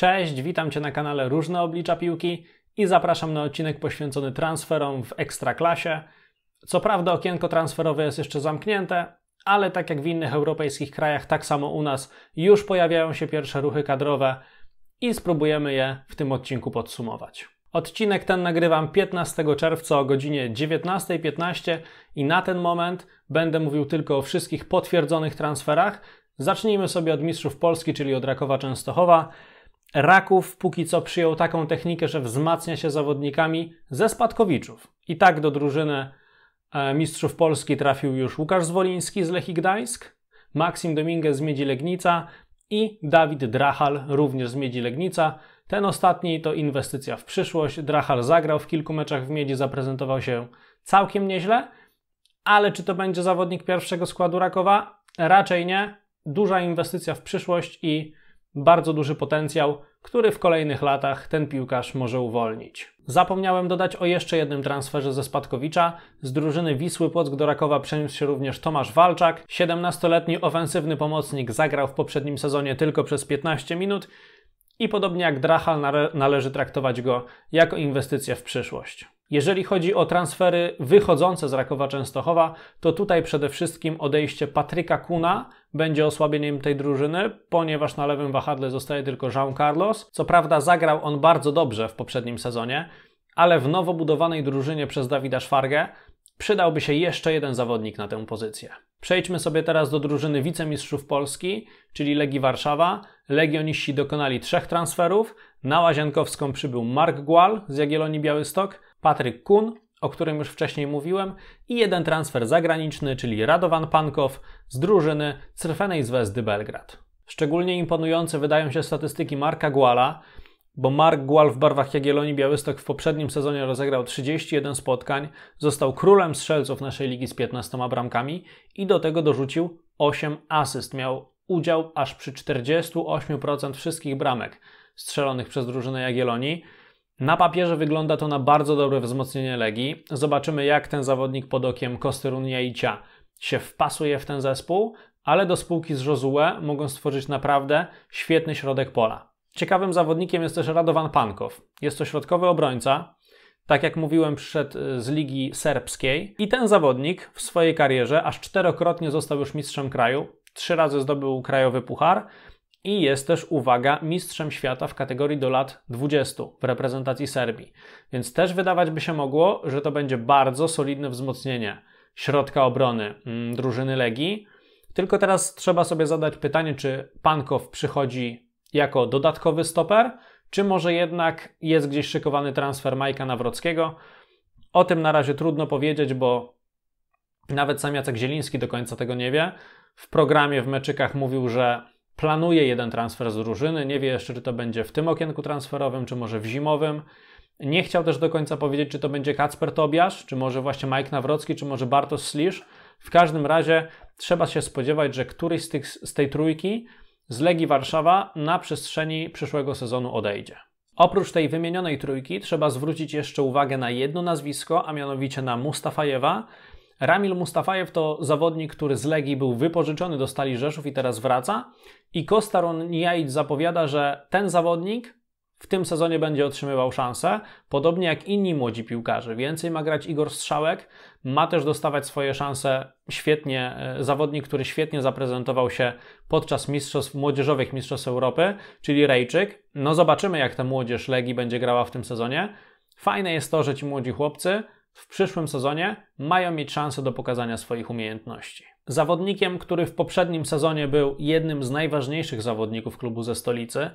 Cześć, witam Cię na kanale Różne Oblicza Piłki i zapraszam na odcinek poświęcony transferom w Ekstraklasie. Co prawda okienko transferowe jest jeszcze zamknięte, ale tak jak w innych europejskich krajach, tak samo u nas już pojawiają się pierwsze ruchy kadrowe i spróbujemy je w tym odcinku podsumować. Odcinek ten nagrywam 15 czerwca o godzinie 19.15 i na ten moment będę mówił tylko o wszystkich potwierdzonych transferach. Zacznijmy sobie od Mistrzów Polski, czyli od Rakowa Częstochowa. Raków póki co przyjął taką technikę, że wzmacnia się zawodnikami ze spadkowiczów. I tak do drużyny e, mistrzów Polski trafił już Łukasz Zwoliński z Lechii Gdańsk, Maksim Dominguez z Miedzi Legnica i Dawid Drachal również z Miedzi Legnica. Ten ostatni to inwestycja w przyszłość. Drachal zagrał w kilku meczach w Miedzi, zaprezentował się całkiem nieźle, ale czy to będzie zawodnik pierwszego składu Rakowa? Raczej nie. Duża inwestycja w przyszłość i bardzo duży potencjał, który w kolejnych latach ten piłkarz może uwolnić. Zapomniałem dodać o jeszcze jednym transferze ze Spadkowicza. Z drużyny Wisły Płock do Rakowa przeniósł się również Tomasz Walczak. 17-letni ofensywny pomocnik zagrał w poprzednim sezonie tylko przez 15 minut i podobnie jak Drachal należy traktować go jako inwestycję w przyszłość. Jeżeli chodzi o transfery wychodzące z Rakowa Częstochowa, to tutaj przede wszystkim odejście Patryka Kuna będzie osłabieniem tej drużyny, ponieważ na lewym wahadle zostaje tylko Jean Carlos. Co prawda zagrał on bardzo dobrze w poprzednim sezonie, ale w nowo budowanej drużynie przez Dawida Szwargę przydałby się jeszcze jeden zawodnik na tę pozycję. Przejdźmy sobie teraz do drużyny wicemistrzów Polski, czyli Legii Warszawa. Legioniści dokonali trzech transferów. Na Łazienkowską przybył Mark Gual z Jagiellonii Białystok, Patryk Kun, o którym już wcześniej mówiłem, i jeden transfer zagraniczny, czyli Radovan Pankow z drużyny z Zvezdy Belgrad. Szczególnie imponujące wydają się statystyki Marka Guala, bo Mark Gual w barwach Jagiellonii Białystok w poprzednim sezonie rozegrał 31 spotkań, został królem strzelców naszej ligi z 15 bramkami i do tego dorzucił 8 asyst. Miał udział aż przy 48% wszystkich bramek strzelonych przez drużynę Jagiellonii. Na papierze wygląda to na bardzo dobre wzmocnienie Legii. Zobaczymy, jak ten zawodnik pod okiem Kosterunia Icia się wpasuje w ten zespół, ale do spółki z Josue mogą stworzyć naprawdę świetny środek pola. Ciekawym zawodnikiem jest też Radovan Pankow. Jest to środkowy obrońca, tak jak mówiłem, przyszedł e, z Ligi Serbskiej i ten zawodnik w swojej karierze aż czterokrotnie został już mistrzem kraju, trzy razy zdobył krajowy puchar, i jest też, uwaga, mistrzem świata w kategorii do lat 20 w reprezentacji Serbii. Więc też wydawać by się mogło, że to będzie bardzo solidne wzmocnienie środka obrony mm, drużyny Legii. Tylko teraz trzeba sobie zadać pytanie, czy Pankow przychodzi jako dodatkowy stoper, czy może jednak jest gdzieś szykowany transfer Majka Nawrockiego. O tym na razie trudno powiedzieć, bo nawet sam Jacek Zieliński do końca tego nie wie. W programie w meczykach mówił, że planuje jeden transfer z drużyny, nie wie jeszcze, czy to będzie w tym okienku transferowym, czy może w zimowym. Nie chciał też do końca powiedzieć, czy to będzie Kacper Tobiasz, czy może właśnie Mike Nawrocki, czy może Bartosz Slisz. W każdym razie trzeba się spodziewać, że któryś z, tych, z tej trójki z Legii Warszawa na przestrzeni przyszłego sezonu odejdzie. Oprócz tej wymienionej trójki trzeba zwrócić jeszcze uwagę na jedno nazwisko, a mianowicie na Mustafajewa, Ramil Mustafajew to zawodnik, który z Legii był wypożyczony do Stali Rzeszów i teraz wraca. I Kostaron Jaic zapowiada, że ten zawodnik w tym sezonie będzie otrzymywał szansę, podobnie jak inni młodzi piłkarze. Więcej ma grać Igor Strzałek, ma też dostawać swoje szanse świetnie e, zawodnik, który świetnie zaprezentował się podczas mistrzostw młodzieżowych mistrzostw Europy, czyli Rejczyk. No zobaczymy jak ta młodzież Legii będzie grała w tym sezonie. Fajne jest to, że ci młodzi chłopcy w przyszłym sezonie mają mieć szansę do pokazania swoich umiejętności. Zawodnikiem, który w poprzednim sezonie był jednym z najważniejszych zawodników klubu ze stolicy,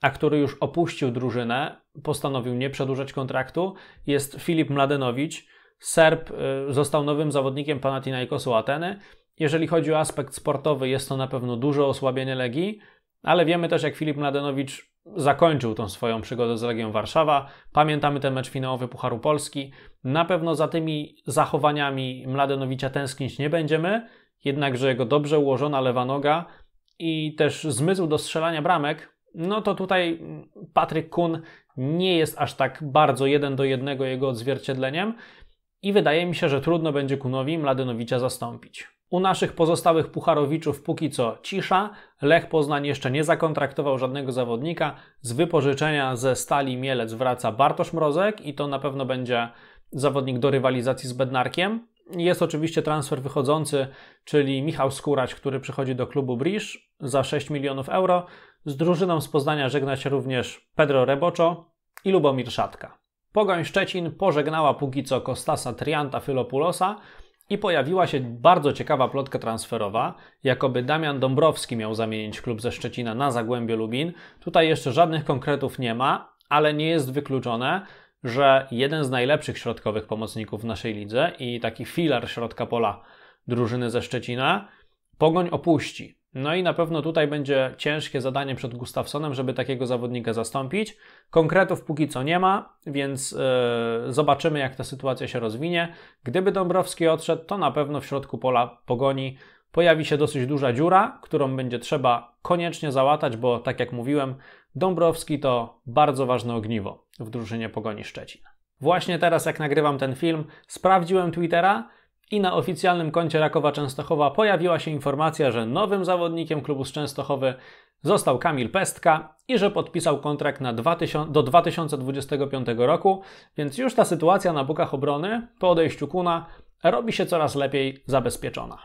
a który już opuścił drużynę, postanowił nie przedłużać kontraktu, jest Filip Mladenowicz. Serb y, został nowym zawodnikiem Panathinaikosu Ateny. Jeżeli chodzi o aspekt sportowy, jest to na pewno duże osłabienie Legii, ale wiemy też, jak Filip Mladenowicz zakończył tą swoją przygodę z Legią Warszawa. Pamiętamy ten mecz finałowy Pucharu Polski. Na pewno za tymi zachowaniami Mladenowicza tęsknić nie będziemy, jednakże jego dobrze ułożona lewa noga i też zmysł do strzelania bramek, no to tutaj Patryk Kun nie jest aż tak bardzo jeden do jednego jego odzwierciedleniem i wydaje mi się, że trudno będzie Kunowi Mladenowicza zastąpić. U naszych pozostałych pucharowiczów póki co cisza. Lech Poznań jeszcze nie zakontraktował żadnego zawodnika. Z wypożyczenia ze Stali Mielec wraca Bartosz Mrozek i to na pewno będzie zawodnik do rywalizacji z Bednarkiem. Jest oczywiście transfer wychodzący, czyli Michał Skórać, który przychodzi do klubu Brisz za 6 milionów euro. Z drużyną z Poznania żegna się również Pedro Reboczo i Lubomir Szatka. Pogoń Szczecin pożegnała póki co Kostasa Trianta Filopulosa, i pojawiła się bardzo ciekawa plotka transferowa, jakoby Damian Dąbrowski miał zamienić klub ze Szczecina na Zagłębie Lubin. Tutaj jeszcze żadnych konkretów nie ma, ale nie jest wykluczone, że jeden z najlepszych środkowych pomocników w naszej lidze i taki filar środka pola drużyny ze Szczecina Pogoń opuści. No i na pewno tutaj będzie ciężkie zadanie przed Gustafsonem, żeby takiego zawodnika zastąpić. Konkretów póki co nie ma, więc yy, zobaczymy, jak ta sytuacja się rozwinie. Gdyby Dąbrowski odszedł, to na pewno w środku pola pogoni pojawi się dosyć duża dziura, którą będzie trzeba koniecznie załatać, bo tak jak mówiłem, Dąbrowski to bardzo ważne ogniwo w drużynie pogoni Szczecin. Właśnie teraz, jak nagrywam ten film, sprawdziłem Twittera i na oficjalnym koncie Rakowa Częstochowa pojawiła się informacja, że nowym zawodnikiem klubu z Częstochowy został Kamil Pestka i że podpisał kontrakt na 2000, do 2025 roku, więc już ta sytuacja na bokach obrony po odejściu Kuna robi się coraz lepiej zabezpieczona.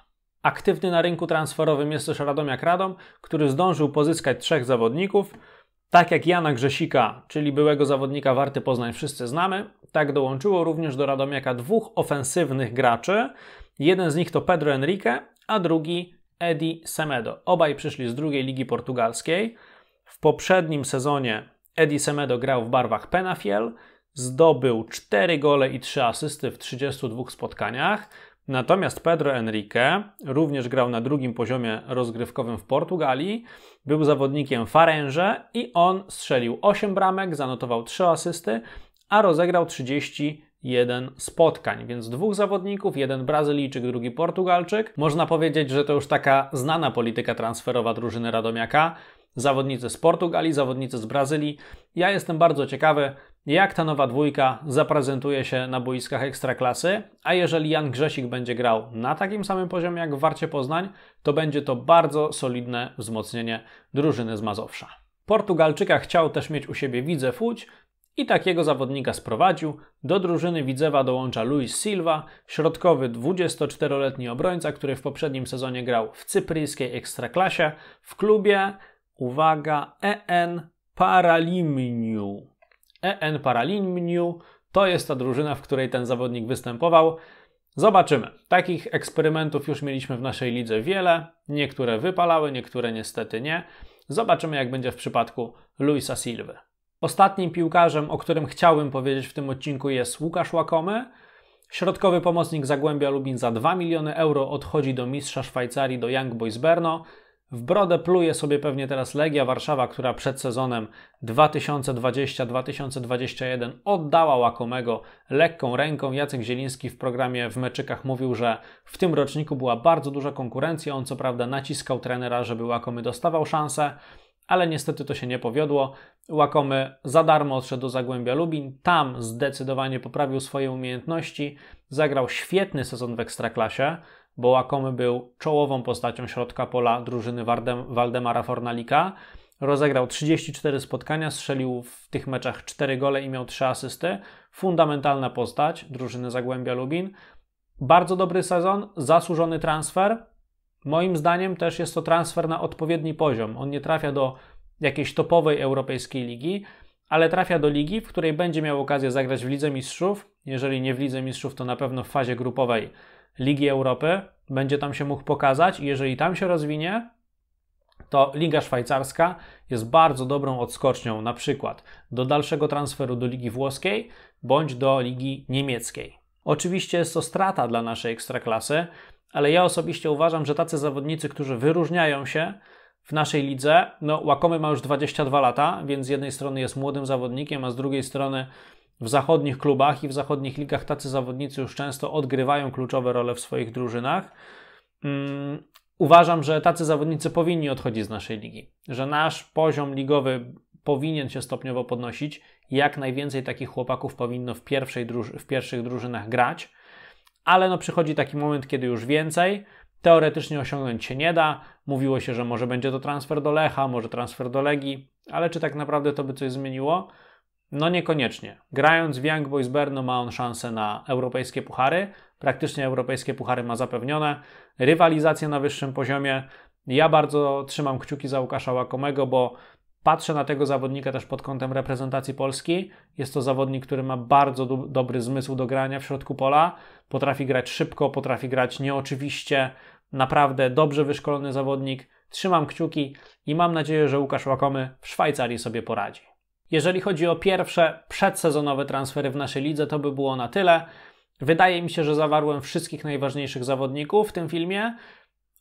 Aktywny na rynku transferowym jest też Radomiak Radom, który zdążył pozyskać trzech zawodników – tak jak Jana Grzesika, czyli byłego zawodnika Warty Poznań wszyscy znamy, tak dołączyło również do Radomiaka dwóch ofensywnych graczy. Jeden z nich to Pedro Enrique, a drugi Edi Semedo. Obaj przyszli z drugiej ligi portugalskiej. W poprzednim sezonie Edi Semedo grał w barwach Penafiel, zdobył 4 gole i 3 asysty w 32 spotkaniach. Natomiast Pedro Henrique również grał na drugim poziomie rozgrywkowym w Portugalii, był zawodnikiem Farenże i on strzelił 8 bramek, zanotował 3 asysty, a rozegrał 31 spotkań, więc dwóch zawodników, jeden Brazylijczyk, drugi Portugalczyk. Można powiedzieć, że to już taka znana polityka transferowa drużyny Radomiaka. Zawodnicy z Portugalii, zawodnicy z Brazylii. Ja jestem bardzo ciekawy, jak ta nowa dwójka zaprezentuje się na boiskach ekstraklasy, a jeżeli Jan Grzesik będzie grał na takim samym poziomie jak w Warcie Poznań, to będzie to bardzo solidne wzmocnienie drużyny z Mazowsza. Portugalczyka chciał też mieć u siebie widzę Fuć i takiego zawodnika sprowadził. Do drużyny Widzewa dołącza Luis Silva, środkowy 24-letni obrońca, który w poprzednim sezonie grał w cypryjskiej ekstraklasie w klubie, uwaga, EN Paralimniu. EN Paralimniu to jest ta drużyna, w której ten zawodnik występował. Zobaczymy. Takich eksperymentów już mieliśmy w naszej lidze wiele. Niektóre wypalały, niektóre niestety nie. Zobaczymy, jak będzie w przypadku Luisa Silwy. Ostatnim piłkarzem, o którym chciałbym powiedzieć w tym odcinku jest Łukasz Łakomy. Środkowy pomocnik Zagłębia Lubin za 2 miliony euro odchodzi do mistrza Szwajcarii, do Young Boys Berno. W brodę pluje sobie pewnie teraz Legia Warszawa, która przed sezonem 2020-2021 oddała łakomego lekką ręką. Jacek Zieliński w programie w Meczykach mówił, że w tym roczniku była bardzo duża konkurencja. On co prawda naciskał trenera, żeby łakomy dostawał szansę, ale niestety to się nie powiodło. Łakomy za darmo odszedł do Zagłębia Lubin, tam zdecydowanie poprawił swoje umiejętności, zagrał świetny sezon w Ekstraklasie, bo Łakomy był czołową postacią środka pola drużyny Waldemara Fornalika. Rozegrał 34 spotkania, strzelił w tych meczach 4 gole i miał 3 asysty. Fundamentalna postać drużyny Zagłębia Lubin. Bardzo dobry sezon, zasłużony transfer. Moim zdaniem też jest to transfer na odpowiedni poziom. On nie trafia do jakiejś topowej europejskiej ligi, ale trafia do ligi, w której będzie miał okazję zagrać w Lidze Mistrzów. Jeżeli nie w Lidze Mistrzów, to na pewno w fazie grupowej Ligi Europy, będzie tam się mógł pokazać i jeżeli tam się rozwinie, to Liga Szwajcarska jest bardzo dobrą odskocznią na przykład do dalszego transferu do Ligi Włoskiej bądź do Ligi Niemieckiej. Oczywiście jest to strata dla naszej ekstraklasy, ale ja osobiście uważam, że tacy zawodnicy, którzy wyróżniają się w naszej lidze, no Łakomy ma już 22 lata, więc z jednej strony jest młodym zawodnikiem, a z drugiej strony w zachodnich klubach i w zachodnich ligach tacy zawodnicy już często odgrywają kluczowe role w swoich drużynach. Mm, uważam, że tacy zawodnicy powinni odchodzić z naszej ligi, że nasz poziom ligowy powinien się stopniowo podnosić. Jak najwięcej takich chłopaków powinno w, pierwszej druż- w pierwszych drużynach grać, ale no przychodzi taki moment, kiedy już więcej. Teoretycznie osiągnąć się nie da. Mówiło się, że może będzie to transfer do Lecha, może transfer do Legii, ale czy tak naprawdę to by coś zmieniło? No niekoniecznie. Grając w Young Boys Berno ma on szansę na europejskie puchary. Praktycznie europejskie puchary ma zapewnione. Rywalizacja na wyższym poziomie. Ja bardzo trzymam kciuki za Łukasza Łakomego, bo patrzę na tego zawodnika też pod kątem reprezentacji Polski. Jest to zawodnik, który ma bardzo do dobry zmysł do grania w środku pola. Potrafi grać szybko, potrafi grać nieoczywiście. Naprawdę dobrze wyszkolony zawodnik. Trzymam kciuki i mam nadzieję, że Łukasz Łakomy w Szwajcarii sobie poradzi. Jeżeli chodzi o pierwsze przedsezonowe transfery w naszej lidze, to by było na tyle. Wydaje mi się, że zawarłem wszystkich najważniejszych zawodników w tym filmie.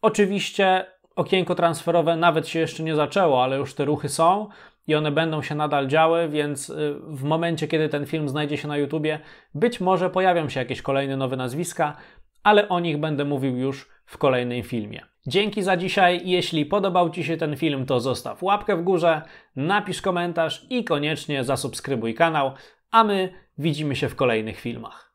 Oczywiście okienko transferowe nawet się jeszcze nie zaczęło, ale już te ruchy są i one będą się nadal działy, więc y, w momencie, kiedy ten film znajdzie się na YouTubie, być może pojawią się jakieś kolejne nowe nazwiska, ale o nich będę mówił już w kolejnym filmie. Dzięki za dzisiaj. Jeśli podobał Ci się ten film, to zostaw łapkę w górze, napisz komentarz i koniecznie zasubskrybuj kanał, a my widzimy się w kolejnych filmach.